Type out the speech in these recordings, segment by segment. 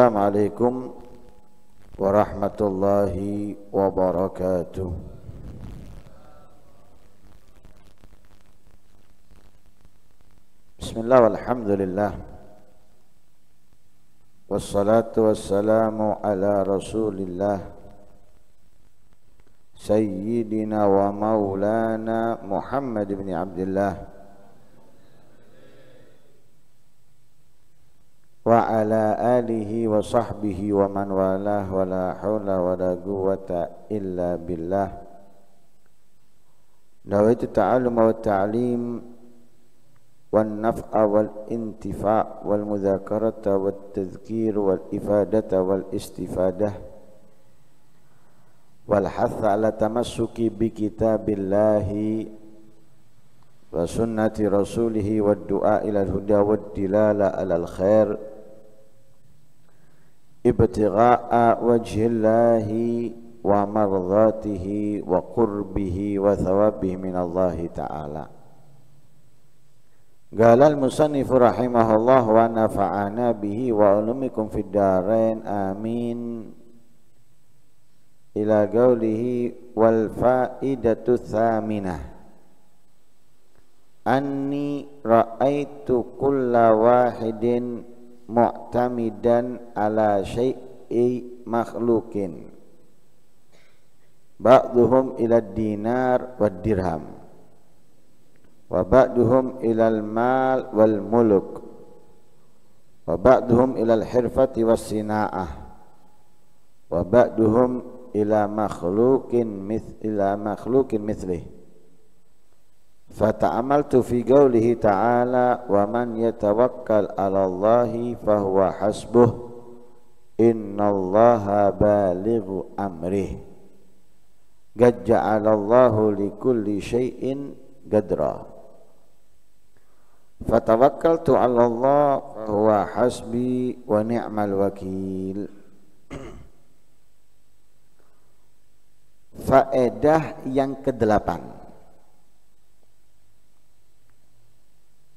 السلام عليكم ورحمة الله وبركاته بسم الله والحمد لله والصلاة والسلام على رسول الله سيدنا ومولانا محمد بن عبد الله وعلى آله وصحبه ومن والاه ولا حول ولا قوة إلا بالله نويت التعلم والتعليم والنفع والانتفاع والمذاكرة والتذكير والإفادة والاستفادة والحث على تمسك بكتاب الله وسنة رسوله والدعاء إلى الهدى والدلالة على الخير ابتغاء وجه الله ومرضاته وقربه وثوابه من الله تعالى قال المصنف رحمه الله ونفعنا به وعلمكم في الدارين آمين إلى قوله والفائدة الثامنة anni ra'aitu kulla wahidin mu'tamidan ala syai'i makhlukin ba'duhum ila dinar wa dirham wa ba'duhum ila al mal wal muluk wa ba'duhum ila al hirfati was sinaah wa ba'duhum ila makhlukin mith ila makhlukin mithlih Fata'amaltu fi gaulihi ta'ala wa man yatawakkal 'ala Allahi fahuwa hasbuh. Inna allaha balighu amrih. Qad ja'alallahu likulli syai'in gadra Fatawakkaltu 'ala Allah fahuwa hasbi wa ni'mal wakil. Faedah yang kedelapan.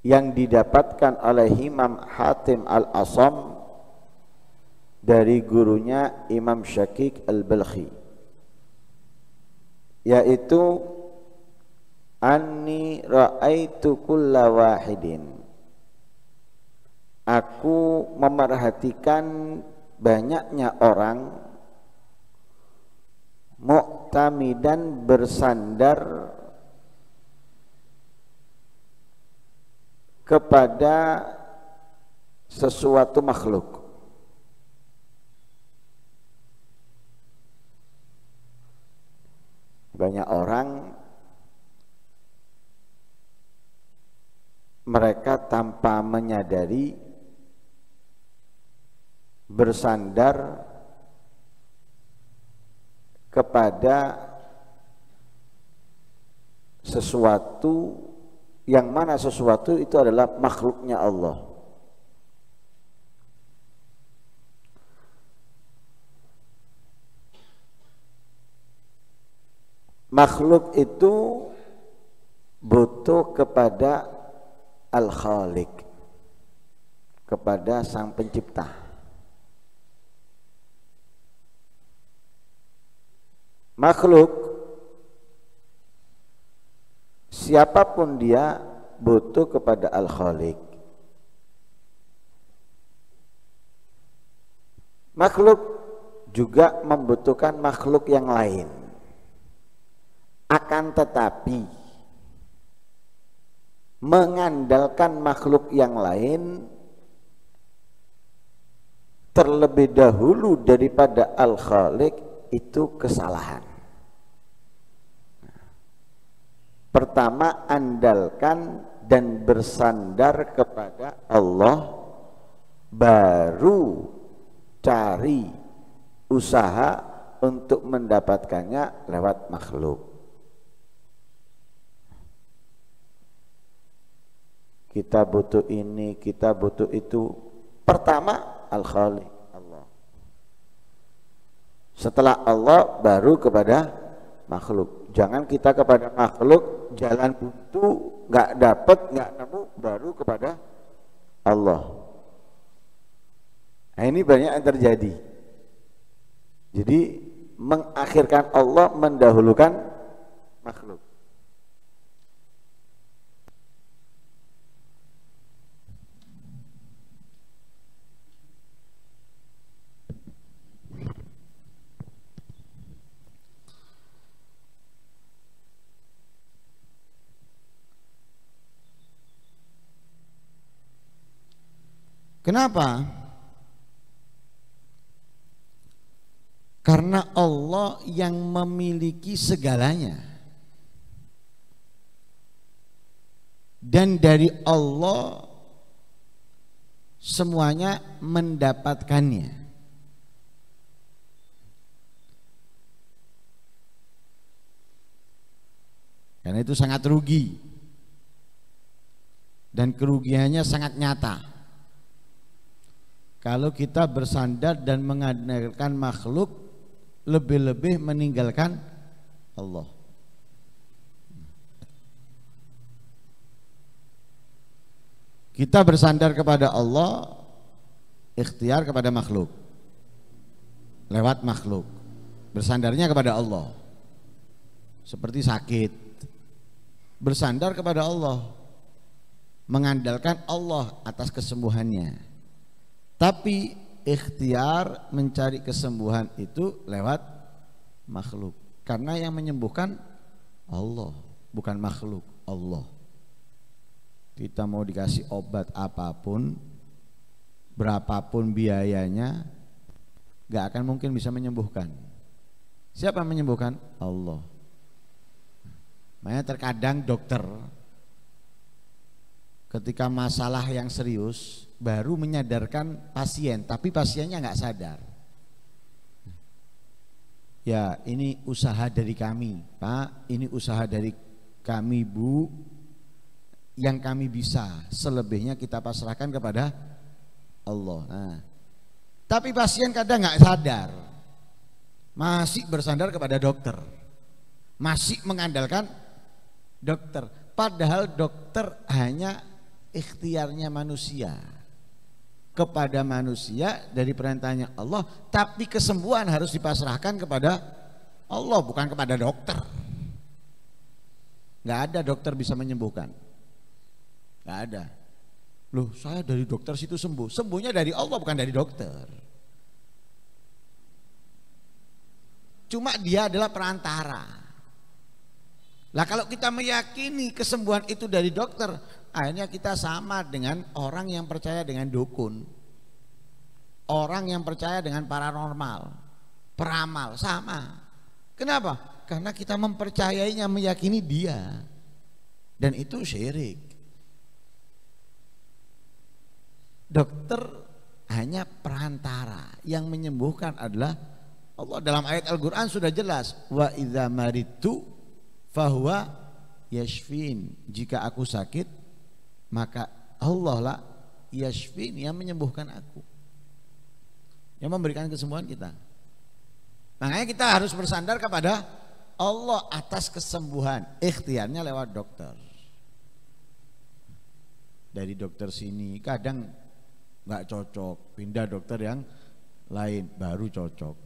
yang didapatkan oleh Imam Hatim Al-Asam dari gurunya Imam Syakik Al-Balkhi yaitu anni ra'aitu kulla wahidin aku memerhatikan banyaknya orang muktamidan bersandar kepada sesuatu makhluk. Banyak orang mereka tanpa menyadari bersandar kepada sesuatu yang mana sesuatu itu adalah makhluknya Allah. Makhluk itu butuh kepada Al-Khalik, kepada Sang Pencipta. Makhluk siapapun dia butuh kepada Al-Khaliq makhluk juga membutuhkan makhluk yang lain akan tetapi mengandalkan makhluk yang lain terlebih dahulu daripada Al-Khaliq itu kesalahan Pertama andalkan dan bersandar kepada Allah baru cari usaha untuk mendapatkannya lewat makhluk. Kita butuh ini, kita butuh itu. Pertama al khali Allah. Setelah Allah baru kepada makhluk. Jangan kita kepada makhluk jalan buntu nggak dapat nggak nemu baru kepada Allah nah, ini banyak yang terjadi jadi mengakhirkan Allah mendahulukan makhluk Kenapa? Karena Allah yang memiliki segalanya. Dan dari Allah semuanya mendapatkannya. Karena itu sangat rugi. Dan kerugiannya sangat nyata kalau kita bersandar dan mengandalkan makhluk lebih-lebih meninggalkan Allah. Kita bersandar kepada Allah, ikhtiar kepada makhluk. Lewat makhluk. Bersandarnya kepada Allah. Seperti sakit. Bersandar kepada Allah. Mengandalkan Allah atas kesembuhannya tapi ikhtiar mencari kesembuhan itu lewat makhluk. Karena yang menyembuhkan Allah, bukan makhluk, Allah. Kita mau dikasih obat apapun, berapapun biayanya, gak akan mungkin bisa menyembuhkan. Siapa menyembuhkan? Allah. Makanya terkadang dokter ketika masalah yang serius baru menyadarkan pasien, tapi pasiennya nggak sadar. Ya, ini usaha dari kami, Pak. Ini usaha dari kami, Bu. Yang kami bisa, selebihnya kita pasrahkan kepada Allah. Nah, tapi pasien kadang nggak sadar, masih bersandar kepada dokter, masih mengandalkan dokter. Padahal dokter hanya ikhtiarnya manusia kepada manusia dari perintahnya Allah tapi kesembuhan harus dipasrahkan kepada Allah bukan kepada dokter nggak ada dokter bisa menyembuhkan nggak ada loh saya dari dokter situ sembuh sembuhnya dari Allah bukan dari dokter cuma dia adalah perantara lah kalau kita meyakini kesembuhan itu dari dokter Akhirnya kita sama dengan orang yang percaya dengan dukun. Orang yang percaya dengan paranormal, peramal sama. Kenapa? Karena kita mempercayainya, meyakini dia. Dan itu syirik. Dokter hanya perantara yang menyembuhkan adalah Allah dalam ayat Al-Qur'an sudah jelas wa idza maritu fahuwa yashfin. Jika aku sakit, maka Allah lah yashfin yang menyembuhkan aku yang memberikan kesembuhan kita makanya kita harus bersandar kepada Allah atas kesembuhan ikhtiarnya lewat dokter dari dokter sini kadang nggak cocok pindah dokter yang lain baru cocok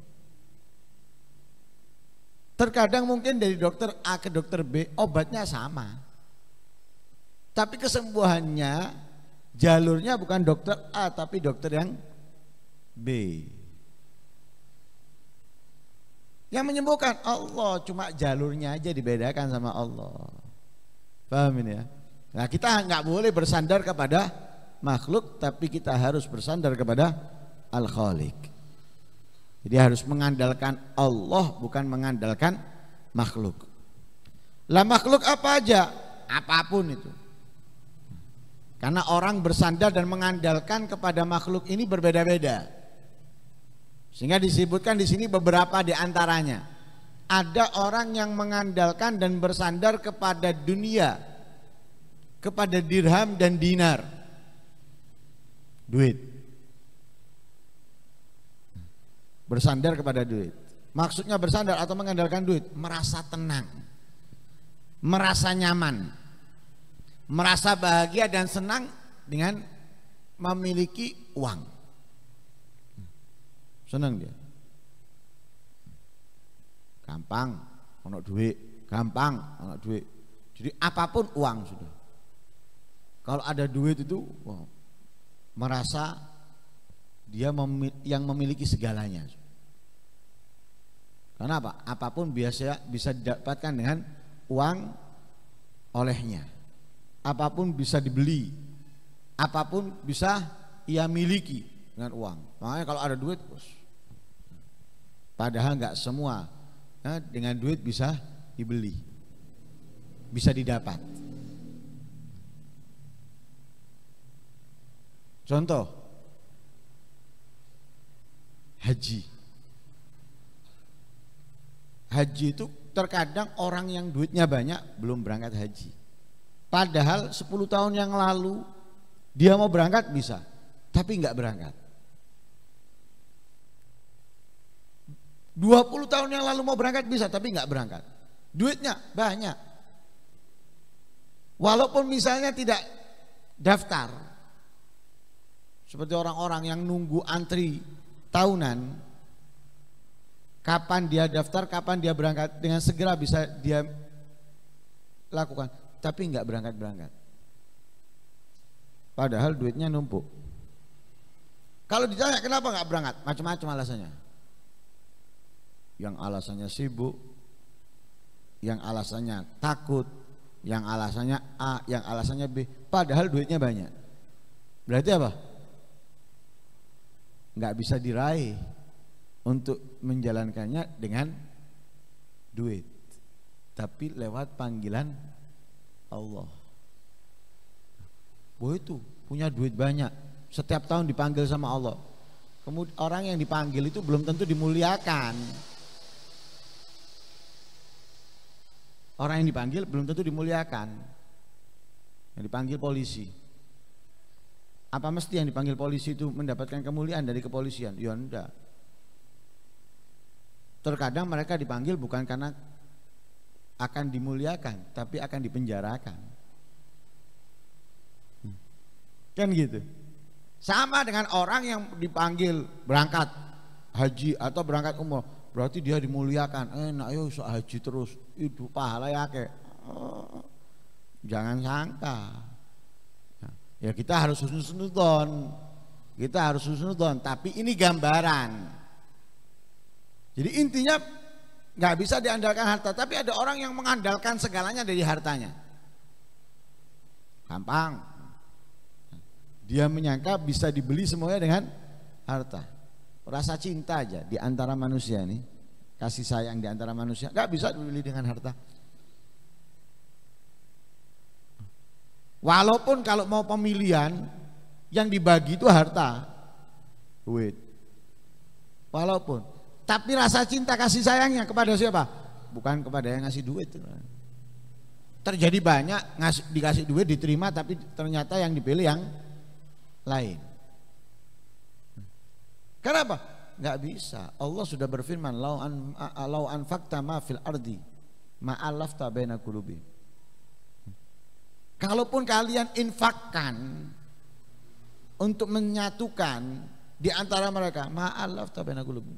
terkadang mungkin dari dokter A ke dokter B obatnya sama tapi kesembuhannya jalurnya bukan dokter A tapi dokter yang B. Yang menyembuhkan Allah cuma jalurnya aja dibedakan sama Allah. Paham ini ya? Nah kita nggak boleh bersandar kepada makhluk tapi kita harus bersandar kepada Al-Khaliq. Jadi harus mengandalkan Allah bukan mengandalkan makhluk. Lah makhluk apa aja? Apapun itu. Karena orang bersandar dan mengandalkan kepada makhluk ini berbeda-beda. Sehingga disebutkan di sini beberapa di antaranya. Ada orang yang mengandalkan dan bersandar kepada dunia, kepada dirham dan dinar. Duit. Bersandar kepada duit. Maksudnya bersandar atau mengandalkan duit, merasa tenang, merasa nyaman merasa bahagia dan senang dengan memiliki uang. Senang dia. Gampang, ono duit, gampang, ono duit. Jadi apapun uang sudah. Kalau ada duit itu wow, merasa dia memil yang memiliki segalanya. Karena apa? Apapun biasa bisa didapatkan dengan uang olehnya apapun bisa dibeli, apapun bisa ia miliki dengan uang. Makanya kalau ada duit, bos. Padahal nggak semua ya, dengan duit bisa dibeli, bisa didapat. Contoh, haji. Haji itu terkadang orang yang duitnya banyak belum berangkat haji. Padahal 10 tahun yang lalu dia mau berangkat bisa, tapi nggak berangkat. 20 tahun yang lalu mau berangkat bisa, tapi nggak berangkat. Duitnya banyak. Walaupun misalnya tidak daftar. Seperti orang-orang yang nunggu antri tahunan. Kapan dia daftar, kapan dia berangkat. Dengan segera bisa dia lakukan tapi nggak berangkat-berangkat. Padahal duitnya numpuk. Kalau ditanya kenapa nggak berangkat, macam-macam alasannya. Yang alasannya sibuk, yang alasannya takut, yang alasannya A, yang alasannya B. Padahal duitnya banyak. Berarti apa? Nggak bisa diraih untuk menjalankannya dengan duit, tapi lewat panggilan Allah. Boy itu punya duit banyak, setiap tahun dipanggil sama Allah. Kemudian orang yang dipanggil itu belum tentu dimuliakan. Orang yang dipanggil belum tentu dimuliakan. Yang dipanggil polisi. Apa mesti yang dipanggil polisi itu mendapatkan kemuliaan dari kepolisian? Ya enggak. Terkadang mereka dipanggil bukan karena akan dimuliakan tapi akan dipenjarakan. Hmm. Kan gitu. Sama dengan orang yang dipanggil berangkat haji atau berangkat umroh, berarti dia dimuliakan. Enak yo so haji terus, itu pahala ya ke. jangan sangka. ya kita harus susun susun-susun Kita harus susun tapi ini gambaran. Jadi intinya nggak bisa diandalkan harta tapi ada orang yang mengandalkan segalanya dari hartanya gampang dia menyangka bisa dibeli semuanya dengan harta rasa cinta aja di antara manusia nih kasih sayang di antara manusia nggak bisa dibeli dengan harta walaupun kalau mau pemilihan yang dibagi itu harta duit walaupun tapi rasa cinta kasih sayangnya kepada siapa? Bukan kepada yang ngasih duit. Terjadi banyak ngasih, dikasih duit diterima tapi ternyata yang dipilih yang lain. Kenapa? Gak bisa. Allah sudah berfirman, "Lau an lau fakta ma fil ardi ma alafta baina qulubi." Kalaupun kalian infakkan untuk menyatukan di antara mereka, ma'alaf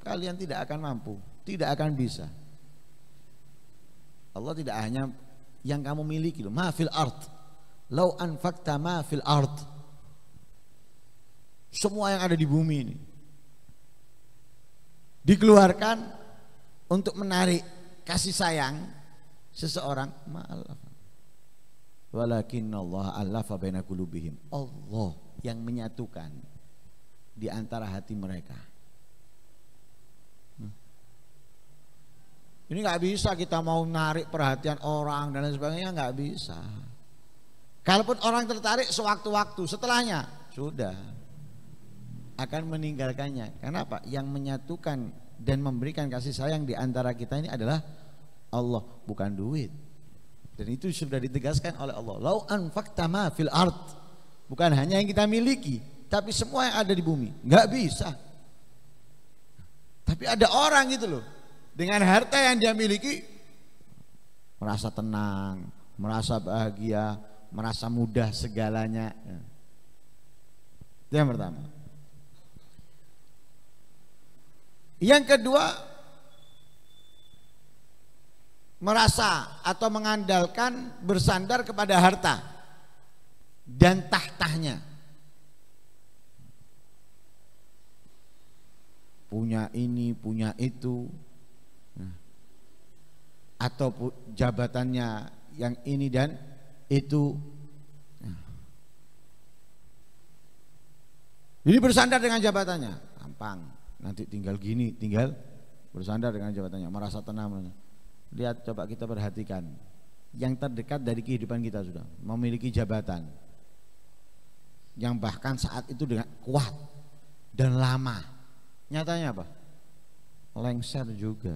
Kalian tidak akan mampu, tidak akan bisa. Allah tidak hanya yang kamu miliki loh, fil art. Lau anfakta maafil art. Semua yang ada di bumi ini dikeluarkan untuk menarik kasih sayang seseorang ma'alaf. Walakin Allah Allah yang menyatukan di antara hati mereka. Hmm. Ini nggak bisa kita mau narik perhatian orang dan lain sebagainya nggak bisa. Kalaupun orang tertarik sewaktu-waktu setelahnya sudah akan meninggalkannya. Kenapa? Yang menyatukan dan memberikan kasih sayang di antara kita ini adalah Allah bukan duit. Dan itu sudah ditegaskan oleh Allah. Lau anfaqta fil art. Bukan hanya yang kita miliki, tapi semua yang ada di bumi nggak bisa. Tapi ada orang gitu loh, dengan harta yang dia miliki merasa tenang, merasa bahagia, merasa mudah segalanya. Itu yang pertama. Yang kedua, merasa atau mengandalkan bersandar kepada harta dan tahtahnya. punya ini, punya itu, hmm. atau jabatannya yang ini dan itu. Hmm. ini bersandar dengan jabatannya, gampang. Nanti tinggal gini, tinggal bersandar dengan jabatannya, merasa tenang. Lihat coba kita perhatikan yang terdekat dari kehidupan kita sudah memiliki jabatan yang bahkan saat itu dengan kuat dan lama Nyatanya apa? Lengser juga.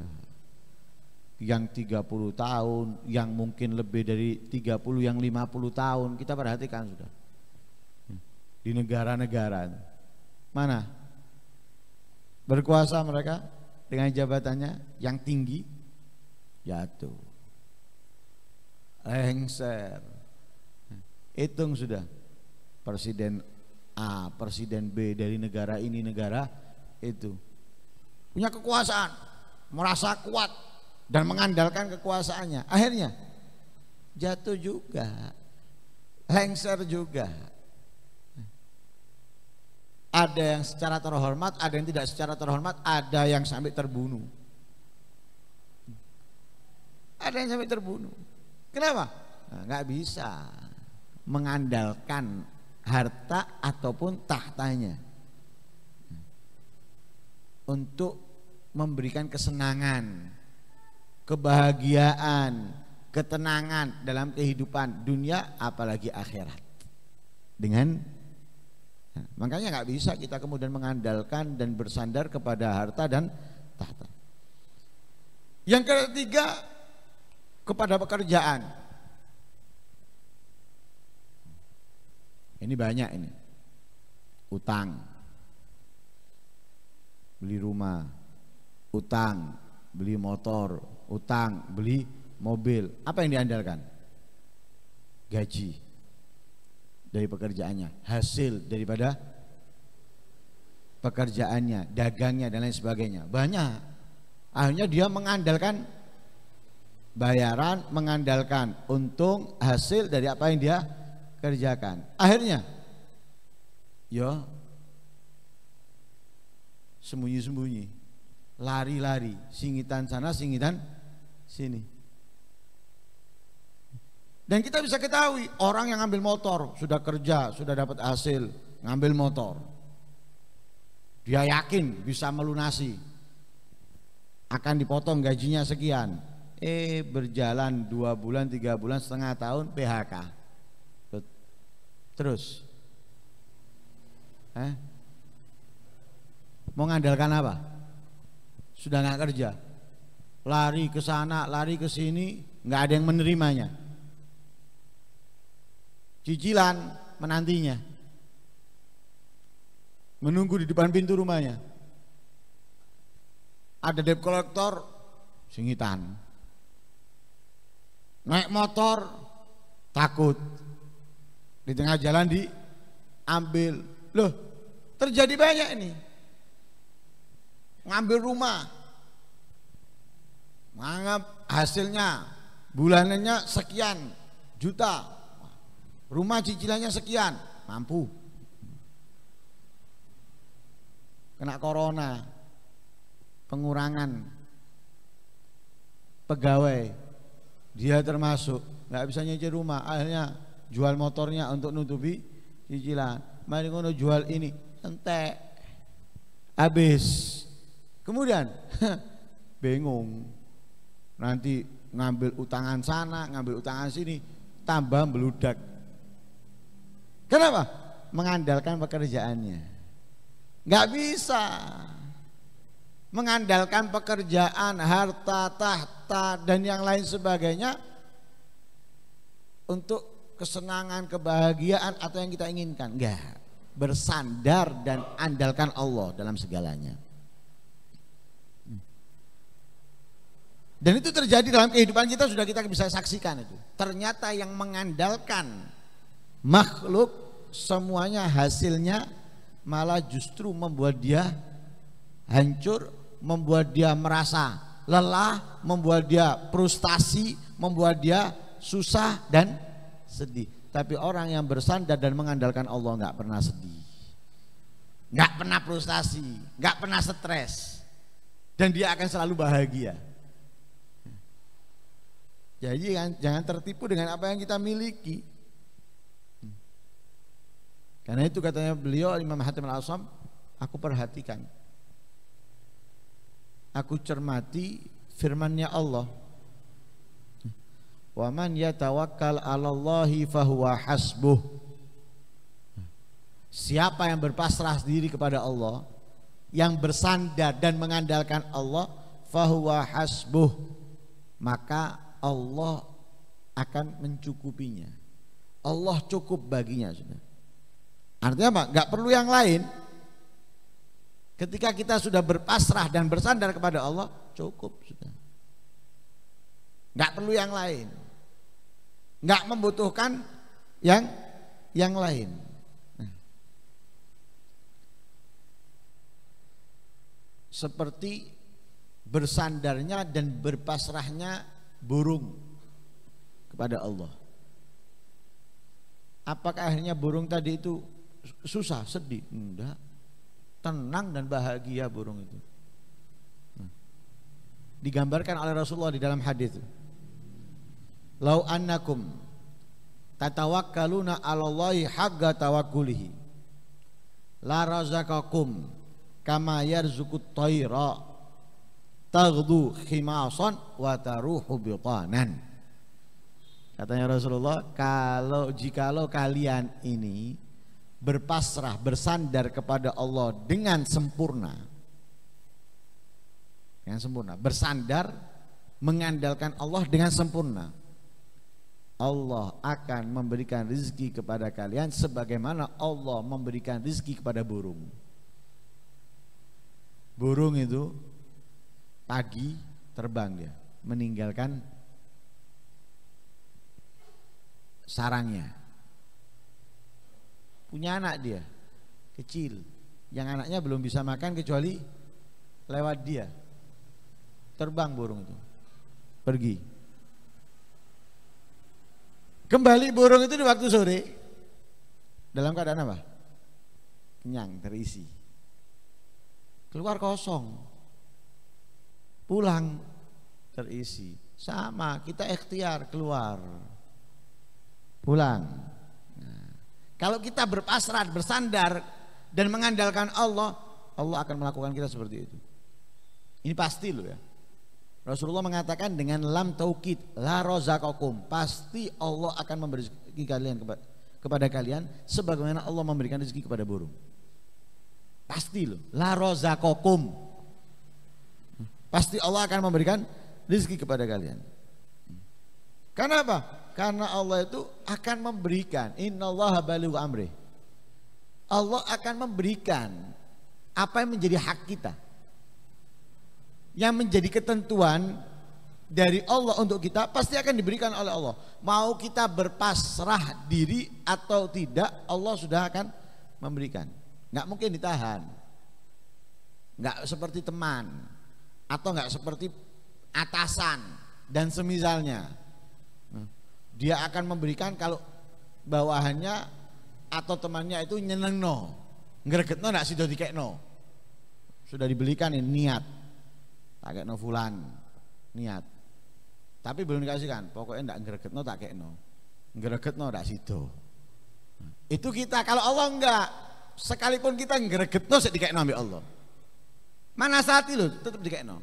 Yang 30 tahun, yang mungkin lebih dari 30, yang 50 tahun, kita perhatikan sudah. Di negara-negara. Mana? Berkuasa mereka dengan jabatannya yang tinggi jatuh. Lengser. Hitung sudah. Presiden A, presiden B dari negara ini negara itu punya kekuasaan merasa kuat dan mengandalkan kekuasaannya akhirnya jatuh juga lengser juga ada yang secara terhormat ada yang tidak secara terhormat ada yang sampai terbunuh ada yang sampai terbunuh kenapa nah, nggak nah, bisa mengandalkan harta ataupun tahtanya untuk memberikan kesenangan, kebahagiaan, ketenangan dalam kehidupan dunia apalagi akhirat. Dengan nah, makanya nggak bisa kita kemudian mengandalkan dan bersandar kepada harta dan tahta. Yang ketiga kepada pekerjaan. Ini banyak ini. Utang, beli rumah, utang, beli motor, utang, beli mobil. Apa yang diandalkan? Gaji dari pekerjaannya, hasil daripada pekerjaannya, dagangnya dan lain sebagainya. Banyak. Akhirnya dia mengandalkan bayaran, mengandalkan untung, hasil dari apa yang dia kerjakan. Akhirnya, yo ya, sembunyi-sembunyi, lari-lari, singitan sana, singitan sini. Dan kita bisa ketahui orang yang ambil motor sudah kerja, sudah dapat hasil, ngambil motor. Dia yakin bisa melunasi. Akan dipotong gajinya sekian. Eh berjalan dua bulan, tiga bulan, setengah tahun PHK. Terus. Eh? mau ngandalkan apa? Sudah nggak kerja, lari ke sana, lari ke sini, nggak ada yang menerimanya. Cicilan menantinya, menunggu di depan pintu rumahnya. Ada debt collector, singitan. Naik motor, takut. Di tengah jalan diambil. Loh, terjadi banyak ini ngambil rumah menganggap hasilnya bulanannya sekian juta rumah cicilannya sekian mampu kena corona pengurangan pegawai dia termasuk nggak bisa nyicil rumah akhirnya jual motornya untuk nutupi cicilan mari ngono jual ini entek habis Kemudian bingung nanti ngambil utangan sana, ngambil utangan sini, tambah meludak. Kenapa? Mengandalkan pekerjaannya. Nggak bisa. Mengandalkan pekerjaan, harta, tahta, dan yang lain sebagainya untuk kesenangan, kebahagiaan atau yang kita inginkan. nggak Bersandar dan andalkan Allah dalam segalanya. Dan itu terjadi dalam kehidupan kita sudah kita bisa saksikan itu. Ternyata yang mengandalkan makhluk semuanya hasilnya malah justru membuat dia hancur, membuat dia merasa lelah, membuat dia frustasi, membuat dia susah dan sedih. Tapi orang yang bersandar dan mengandalkan Allah nggak pernah sedih, nggak pernah frustasi, nggak pernah stres, dan dia akan selalu bahagia. Jadi jangan, jangan tertipu dengan apa yang kita miliki. Karena itu katanya beliau Imam Hatim Al-Asam, aku perhatikan. Aku cermati firmannya Allah. Wa man yatawakkal 'ala Allahi fahuwa hasbuh. Siapa yang berpasrah diri kepada Allah, yang bersandar dan mengandalkan Allah, fahuwa hasbuh. Maka Allah akan mencukupinya. Allah cukup baginya sudah. Artinya apa? Gak perlu yang lain. Ketika kita sudah berpasrah dan bersandar kepada Allah, cukup sudah. Gak perlu yang lain. Gak membutuhkan yang yang lain. Nah. Seperti bersandarnya dan berpasrahnya burung kepada Allah. Apakah akhirnya burung tadi itu susah, sedih? Enggak. Tenang dan bahagia burung itu. Hmm. Digambarkan oleh Rasulullah di dalam hadis. Lau annakum tatawakkaluna 'ala Allahi haqqa tawakkulihi la razaqakum kama yarzuqut tayra taghdu khimasan wa taruhu bitanan. Katanya Rasulullah, kalau jikalau kalian ini berpasrah, bersandar kepada Allah dengan sempurna. Dengan sempurna, bersandar mengandalkan Allah dengan sempurna. Allah akan memberikan rezeki kepada kalian sebagaimana Allah memberikan rezeki kepada burung. Burung itu pagi terbang dia, meninggalkan sarangnya. Punya anak dia, kecil, yang anaknya belum bisa makan kecuali lewat dia. Terbang burung itu, pergi. Kembali burung itu di waktu sore, dalam keadaan apa? Kenyang, terisi. Keluar kosong, pulang terisi. Sama, kita ikhtiar keluar. Pulang. Nah, kalau kita berpasrah, bersandar dan mengandalkan Allah, Allah akan melakukan kita seperti itu. Ini pasti loh ya. Rasulullah mengatakan dengan lam taukid la rozakokum pasti Allah akan memberi rezeki kalian kepada, kepada kalian sebagaimana Allah memberikan rezeki kepada burung. Pasti loh, la rozakokum Pasti Allah akan memberikan rezeki kepada kalian. Karena apa? Karena Allah itu akan memberikan. Inna Allah amri. Allah akan memberikan apa yang menjadi hak kita. Yang menjadi ketentuan dari Allah untuk kita pasti akan diberikan oleh Allah. Mau kita berpasrah diri atau tidak, Allah sudah akan memberikan. Nggak mungkin ditahan. Nggak seperti teman atau nggak seperti atasan dan semisalnya hmm. dia akan memberikan kalau bawahannya atau temannya itu nyeneng no ngereget no nggak sih dikek no sudah dibelikan ini niat tak no fulan niat tapi belum dikasihkan pokoknya enggak ngereget no tak no ngereget no ndak sido hmm. itu kita kalau Allah enggak sekalipun kita ngereget no sedikit ambil Allah Mana saat itu tetap dikekno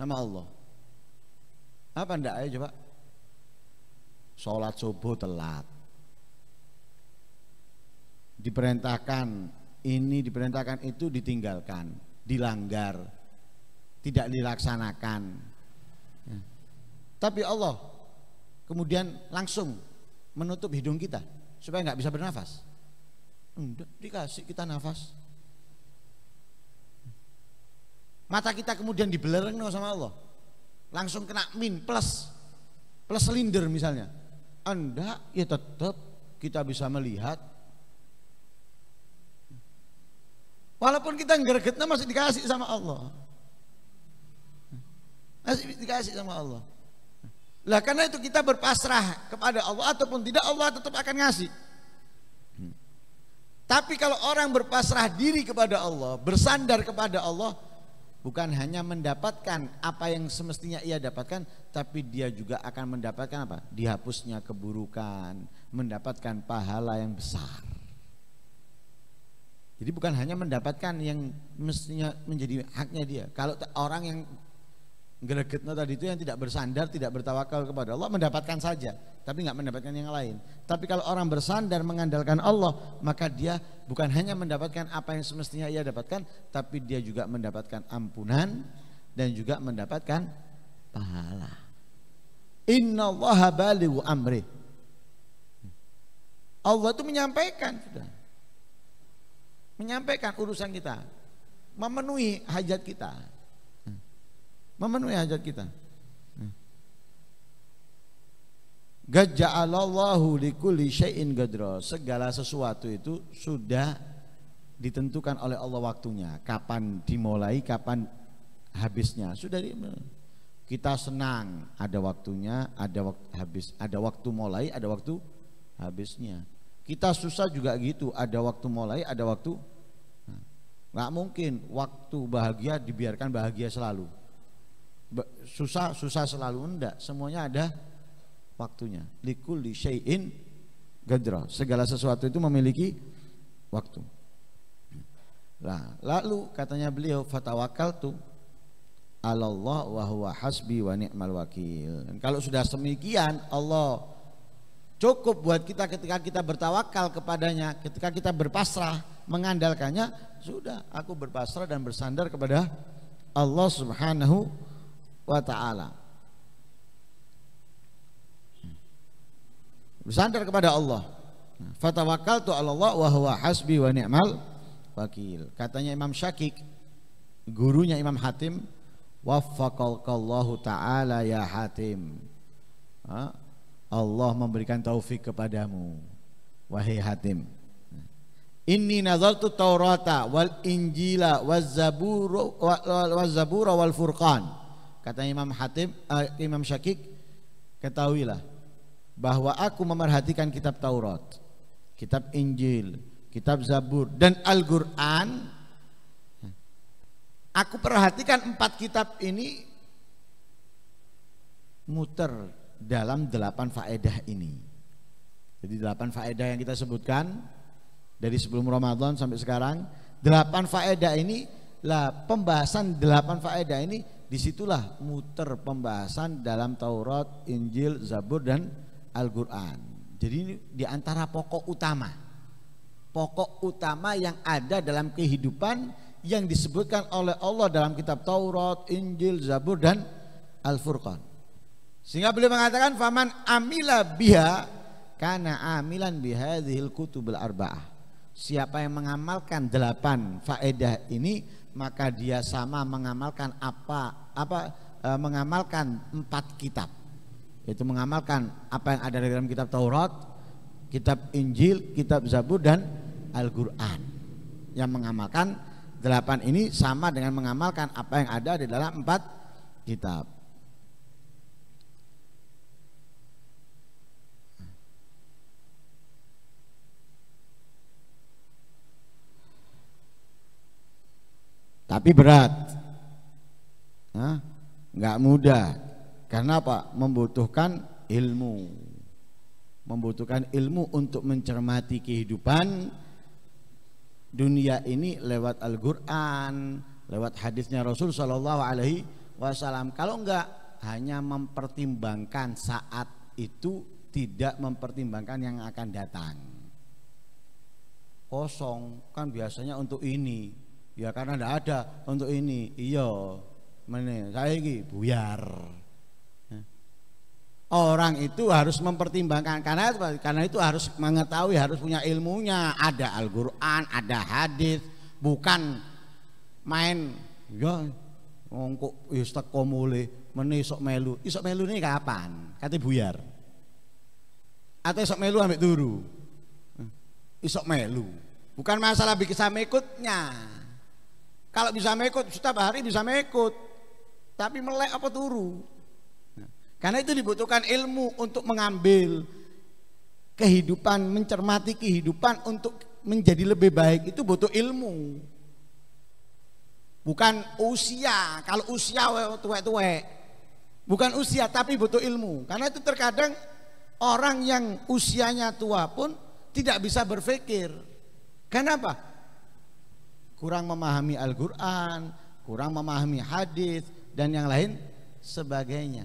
sama Allah. Apa ndak ayo coba? Sholat subuh telat. Diperintahkan ini diperintahkan itu ditinggalkan, dilanggar, tidak dilaksanakan. Ya. Tapi Allah kemudian langsung menutup hidung kita supaya nggak bisa bernafas. dikasih kita nafas. Mata kita kemudian dibelereng sama Allah. Langsung kena min plus plus silinder misalnya. Anda ya tetap kita bisa melihat Walaupun kita gregetnya masih dikasih sama Allah. Masih dikasih sama Allah. Lah karena itu kita berpasrah kepada Allah ataupun tidak Allah tetap akan ngasih. Tapi kalau orang berpasrah diri kepada Allah, bersandar kepada Allah, bukan hanya mendapatkan apa yang semestinya ia dapatkan, tapi dia juga akan mendapatkan apa? Dihapusnya keburukan, mendapatkan pahala yang besar. Jadi bukan hanya mendapatkan yang mestinya menjadi haknya dia. Kalau orang yang Gregetnya tadi itu yang tidak bersandar, tidak bertawakal kepada Allah mendapatkan saja, tapi nggak mendapatkan yang lain. Tapi kalau orang bersandar mengandalkan Allah, maka dia bukan hanya mendapatkan apa yang semestinya ia dapatkan, tapi dia juga mendapatkan ampunan dan juga mendapatkan pahala. Inna Allah balighu amri. Allah itu menyampaikan sudah. Menyampaikan urusan kita, memenuhi hajat kita memenuhi hajat kita. Hmm. Gaja'alallahu likulli syai'in gadra. Segala sesuatu itu sudah ditentukan oleh Allah waktunya. Kapan dimulai, kapan habisnya. Sudah di, kita senang ada waktunya, ada waktu habis, ada waktu mulai, ada waktu habisnya. Kita susah juga gitu, ada waktu mulai, ada waktu nah, nggak mungkin waktu bahagia dibiarkan bahagia selalu susah susah selalu enggak semuanya ada waktunya likulli syai'in gadra segala sesuatu itu memiliki waktu nah, lalu katanya beliau fatawakal tu Allah wa huwa hasbi wa ni'mal wakil kalau sudah semikian Allah cukup buat kita ketika kita bertawakal kepadanya ketika kita berpasrah mengandalkannya sudah aku berpasrah dan bersandar kepada Allah subhanahu wa taala. Bersandar kepada Allah. Fatawakal tu Allah wa huwa hasbi wa ni'mal wakil. Katanya Imam Syakik, gurunya Imam Hatim, waffaqallahu taala ya Hatim. Allah memberikan taufik kepadamu wahai Hatim. Inni nazartu Taurata wal Injila wal Zabura wal Furqan Kata Imam Hatib, uh, Imam Syakik, ketahuilah bahwa aku memerhatikan kitab Taurat, kitab Injil, kitab Zabur dan Al-Qur'an. Aku perhatikan empat kitab ini muter dalam delapan faedah ini. Jadi delapan faedah yang kita sebutkan dari sebelum Ramadan sampai sekarang, delapan faedah ini lah pembahasan delapan faedah ini disitulah muter pembahasan dalam Taurat, Injil, Zabur dan Al-Quran. Jadi ini diantara pokok utama, pokok utama yang ada dalam kehidupan yang disebutkan oleh Allah dalam kitab Taurat, Injil, Zabur dan Al-Furqan. Sehingga beliau mengatakan faman amila biha karena amilan bihadzihil kutubul arba'ah. Siapa yang mengamalkan delapan faedah ini maka dia sama mengamalkan apa apa e, mengamalkan empat kitab yaitu mengamalkan apa yang ada di dalam kitab Taurat, kitab Injil, kitab Zabur dan Al-Qur'an. Yang mengamalkan delapan ini sama dengan mengamalkan apa yang ada di dalam empat kitab. tapi berat nah, nggak mudah karena apa membutuhkan ilmu membutuhkan ilmu untuk mencermati kehidupan dunia ini lewat Al-Quran lewat hadisnya Rasul Shallallahu Alaihi Wasallam kalau enggak hanya mempertimbangkan saat itu tidak mempertimbangkan yang akan datang kosong kan biasanya untuk ini Ya karena tidak ada untuk ini. Iya. saya ini buyar. Ya. Orang itu harus mempertimbangkan karena karena itu harus mengetahui, harus punya ilmunya. Ada al ada hadis, bukan main ya ngongkok wis ya komule isok melu. Isok melu ini kapan? kata buyar. Atau isok melu ambil dulu Isok melu. Bukan masalah bikin sama ikutnya. Kalau bisa mengikut, setiap hari bisa mengikut. Tapi melek apa turu. karena itu dibutuhkan ilmu untuk mengambil kehidupan, mencermati kehidupan untuk menjadi lebih baik itu butuh ilmu. Bukan usia, kalau usia tua-tua-tua, Bukan usia tapi butuh ilmu. Karena itu terkadang orang yang usianya tua pun tidak bisa berpikir. Kenapa? kurang memahami Al-Quran, kurang memahami hadis dan yang lain sebagainya.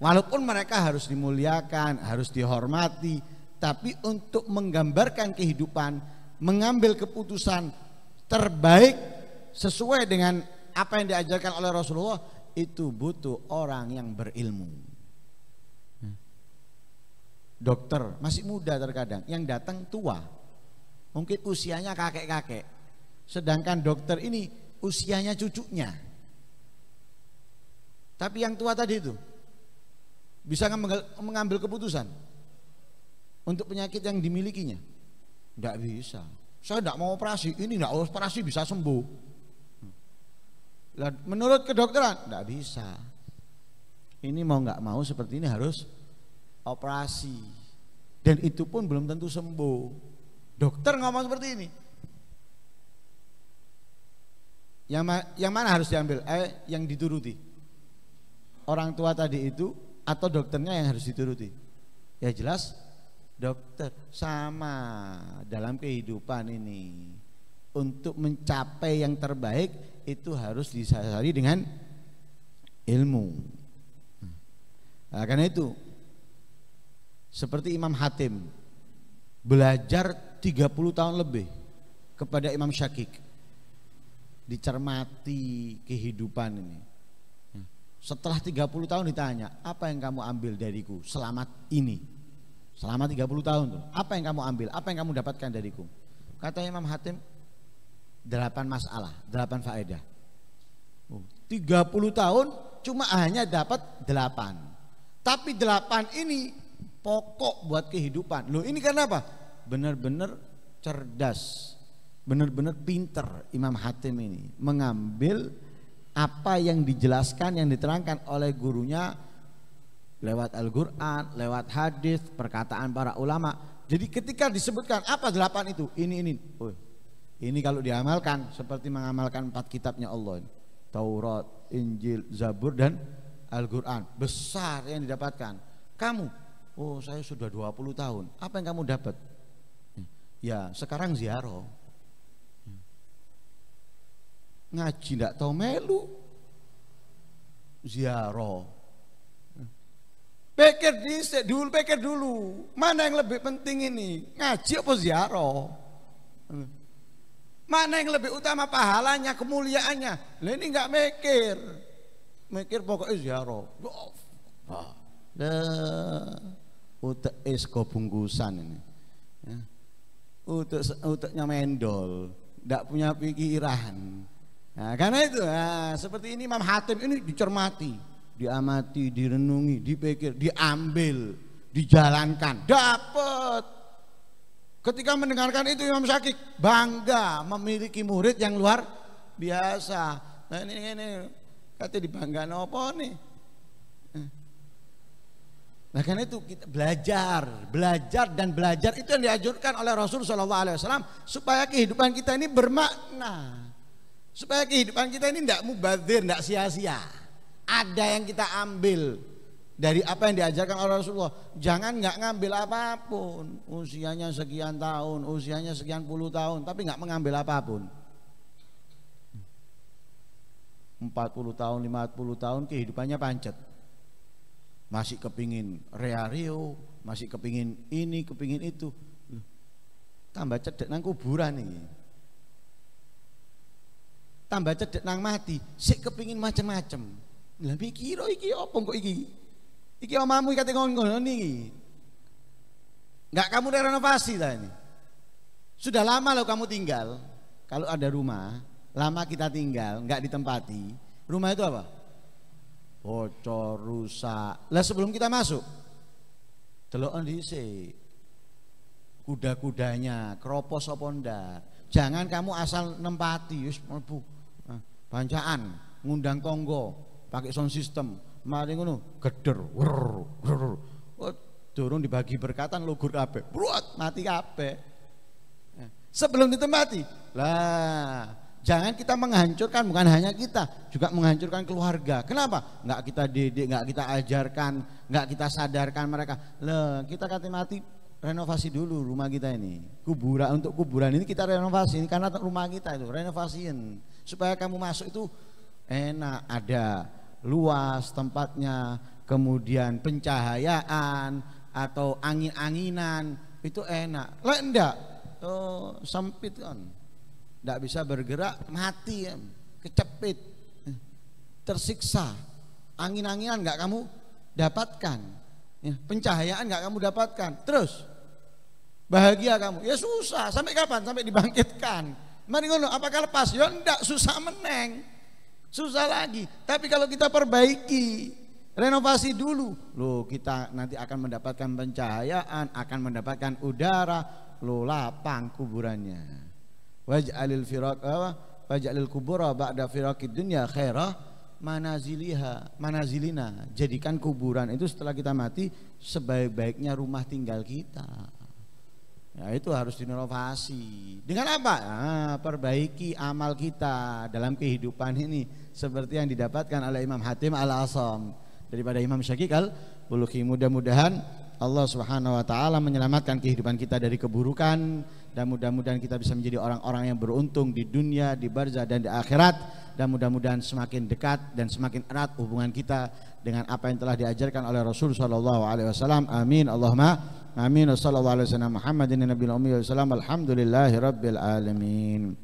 Walaupun mereka harus dimuliakan, harus dihormati, tapi untuk menggambarkan kehidupan, mengambil keputusan terbaik sesuai dengan apa yang diajarkan oleh Rasulullah itu butuh orang yang berilmu. Dokter masih muda terkadang, yang datang tua. Mungkin usianya kakek-kakek Sedangkan dokter ini usianya cucunya. Tapi yang tua tadi itu bisa mengambil keputusan untuk penyakit yang dimilikinya. Tidak bisa. Saya tidak mau operasi. Ini tidak operasi bisa sembuh. Menurut kedokteran tidak bisa. Ini mau nggak mau seperti ini harus operasi. Dan itu pun belum tentu sembuh. Dokter ngomong seperti ini. Yang, ma yang mana harus diambil? Eh, yang dituruti. Orang tua tadi itu atau dokternya yang harus dituruti? Ya jelas dokter sama dalam kehidupan ini. Untuk mencapai yang terbaik itu harus disasari dengan ilmu. Nah, karena itu seperti Imam Hatim belajar 30 tahun lebih kepada Imam Syakik dicermati kehidupan ini. Setelah 30 tahun ditanya, apa yang kamu ambil dariku selamat ini? Selama 30 tahun tuh, apa yang kamu ambil? Apa yang kamu dapatkan dariku? Kata Imam Hatim, delapan masalah, delapan faedah. Oh, tiga 30 tahun cuma hanya dapat delapan Tapi delapan ini pokok buat kehidupan. Loh, ini karena apa? Benar-benar cerdas benar-benar pinter Imam Hatim ini mengambil apa yang dijelaskan yang diterangkan oleh gurunya lewat Al-Qur'an, lewat hadis, perkataan para ulama. Jadi ketika disebutkan apa delapan itu, ini ini. Oh, ini kalau diamalkan seperti mengamalkan empat kitabnya Allah. Ini. Taurat, Injil, Zabur dan Al-Qur'an. Besar yang didapatkan. Kamu, oh saya sudah 20 tahun. Apa yang kamu dapat? Ya, sekarang ziarah ngaji ndak tau melu ziarah pikir dhisik dulu pikir dulu mana yang lebih penting ini ngaji apa ziarah mana yang lebih utama pahalanya kemuliaannya lah ini nggak mikir mikir pokoknya ziarah oh. utek es bungkusan ini ya. utek mendol tidak punya pikiran Nah, karena itu, nah, seperti ini Imam Hatim ini dicermati, diamati, direnungi, dipikir, diambil, dijalankan, dapat. Ketika mendengarkan itu Imam Syakik bangga memiliki murid yang luar biasa. Nah ini ini kata dibangga nopo nih. Eh. Nah karena itu kita belajar, belajar dan belajar itu yang diajurkan oleh Rasulullah SAW supaya kehidupan kita ini bermakna. Supaya kehidupan kita ini tidak mubazir, tidak sia-sia. Ada yang kita ambil dari apa yang diajarkan oleh Rasulullah. Jangan nggak ngambil apapun. Usianya sekian tahun, usianya sekian puluh tahun, tapi nggak mengambil apapun. 40 tahun, 50 tahun kehidupannya pancet. Masih kepingin reario, masih kepingin ini, kepingin itu. Tambah cedek nang kuburan nih tambah cedek nang mati sik kepingin macam-macam lah mikir iki opung kok iki iki omamu kate ngono niki nggak kamu renovasi lah ini sudah lama loh kamu tinggal kalau ada rumah lama kita tinggal nggak ditempati rumah itu apa bocor rusak lah sebelum kita masuk di dhisik kuda-kudanya kropos apa jangan kamu asal nempati yus mlebu Bancaan ngundang konggo pakai sound system. Mari ngono geder. turun oh, turun dibagi berkatan lugur kabeh. Bruat mati kabeh. Eh, sebelum ditempati. Lah, jangan kita menghancurkan bukan hanya kita, juga menghancurkan keluarga. Kenapa? nggak kita didik, nggak kita ajarkan, nggak kita sadarkan mereka. le kita kata mati renovasi dulu rumah kita ini. Kuburan untuk kuburan ini kita renovasi ini karena rumah kita itu renovasiin supaya kamu masuk itu enak ada luas tempatnya kemudian pencahayaan atau angin-anginan itu enak lah enggak oh, sempit kan enggak bisa bergerak mati ya. kecepit tersiksa angin-anginan enggak kamu dapatkan ya, pencahayaan enggak kamu dapatkan terus bahagia kamu ya susah sampai kapan sampai dibangkitkan Mari ngono, apakah lepas? Ya ndak susah meneng. Susah lagi. Tapi kalau kita perbaiki, renovasi dulu. Loh, kita nanti akan mendapatkan pencahayaan, akan mendapatkan udara, lo lapang kuburannya. Waj'alil firaq apa? Waj'alil kubura ba'da firaqid dunya khairah manaziliha manazilina jadikan kuburan itu setelah kita mati sebaik-baiknya rumah tinggal kita Ya, itu harus dinovasi. Dengan apa? Nah, perbaiki amal kita dalam kehidupan ini seperti yang didapatkan oleh Imam Hatim Al Asam daripada Imam Syakik Al Buluki. Mudah-mudahan Allah Subhanahu wa taala menyelamatkan kehidupan kita dari keburukan dan mudah-mudahan kita bisa menjadi orang-orang yang beruntung di dunia, di barzah dan di akhirat dan mudah-mudahan semakin dekat dan semakin erat hubungan kita dengan apa yang telah diajarkan oleh Rasul sallallahu alaihi wasallam. Amin. Allahumma آمين وصلى الله على سيدنا محمد النبي الأمي والسلام الحمد لله رب العالمين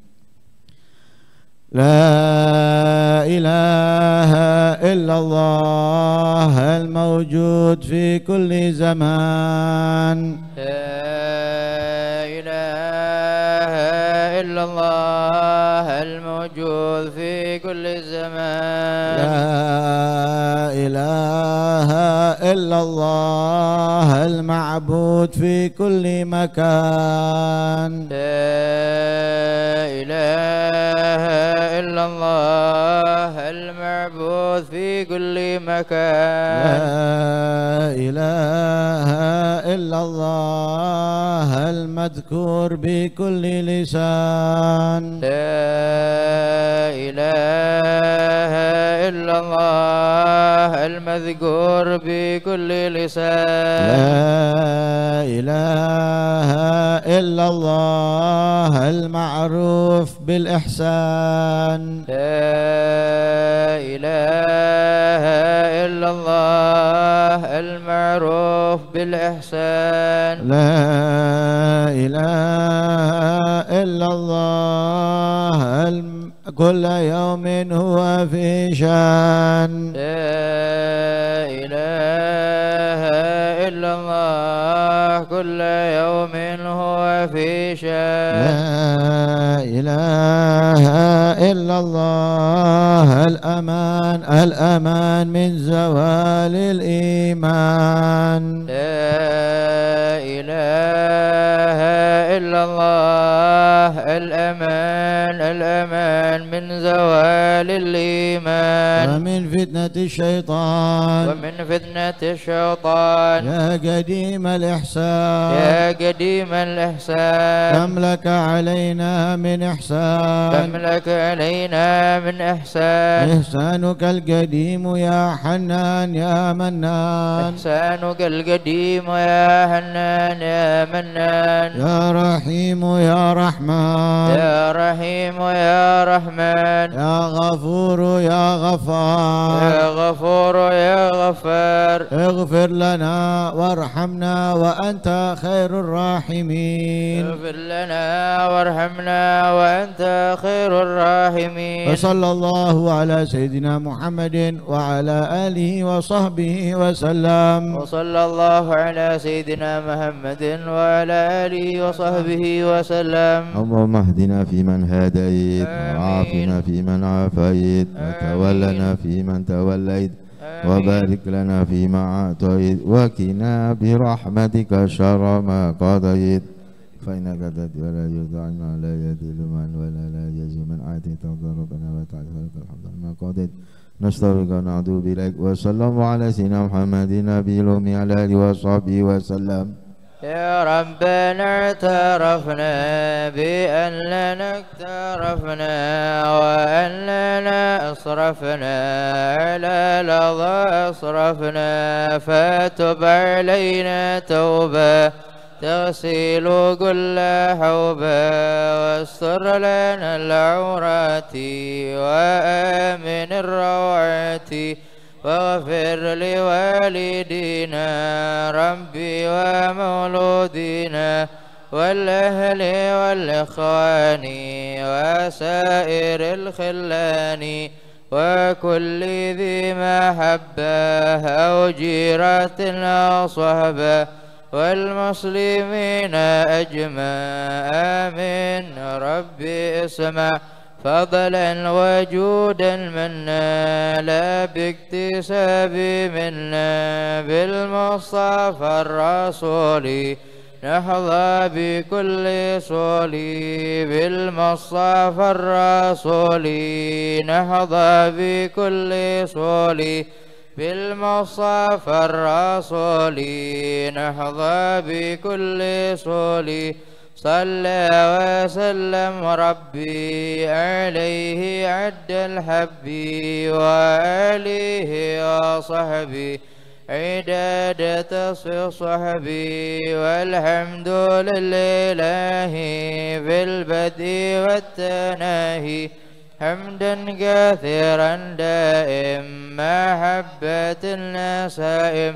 لا إله إلا الله الموجود في كل زمان لا إله إلا الله الموجود في كل زمان لا إله إلا الله المعبود في كل مكان لا إله إلا الله المعبود المعبود في كل مكان لا إله إلا الله المذكور بكل لسان لا إله إلا الله المذكور بكل لسان لا إله إلا الله المعروف بالإحسان لا لا إلا الله المعروف بالإحسان لا إله إلا الله كل يوم هو في شان لا إله إلا الله كل يوم هو في شان لا إله إلا الله الأمان الأمان من زوال الإيمان لا إله إلا الله الأمان الأمان من زوال الإيمان ومن فتنة الشيطان ومن فتنة الشيطان يا قديم الإحسان يا قديم الإحسان كم لك علينا من إحسان كم لك علينا من إحسان إحسانك القديم يا حنان يا منان إحسانك القديم يا حنان يا منان يا رحيم يا رحمن يا رحيم يا رحمن يا غفور يا غفار يا غفور يا غفار اغفر لنا وارحمنا وأنت خير الراحمين اغفر لنا وارحمنا وأنت خير الراحمين وصلى الله على سيدنا محمد وعلى آله وصحبه وسلم وصلى الله على سيدنا محمد محمد وعلى آله وصحبه وسلم اللهم اهدنا فيمن هديت وعافنا فيمن عافيت وتولنا فيمن توليت وبارك لنا فيما أعطيت وكنا برحمتك شر ما قضيت فإنك تدي ولا يدع ما لا يدل من ولا لا يجزي من عاتيت ربنا وتعالى الحمد لله ما قضيت نستغفرك ونعوذ بك وصلى الله على سيدنا محمد النبي الأمي على آله وصحبه وسلم يا ربنا اعترفنا بأننا اكترفنا وأننا أسرفنا على لظى أسرفنا فتب علينا توبة تغسل كل حوبة واستر لنا العورات وآمن الروعات واغفر لوالدينا ربي ومولودينا والأهل والإخوان وسائر الخلان وكل ذي محبة أو جيرة أو صحبة والمسلمين أجمع آمين ربي اسمع فضلا وجودا منا لا باكتساب منا بالمصطفى الرسول نحظى بكل صلي بالمصطفى الرسول نحظى بكل صلي بالمصطفى الرسول نحظى بكل صلي صلى وسلم ربي عليه عد الحب وآله وصحبي عداد تصفي صحبي والحمد لله بالبدء والتناهي حمدا كثيرا دائم محبة النسائم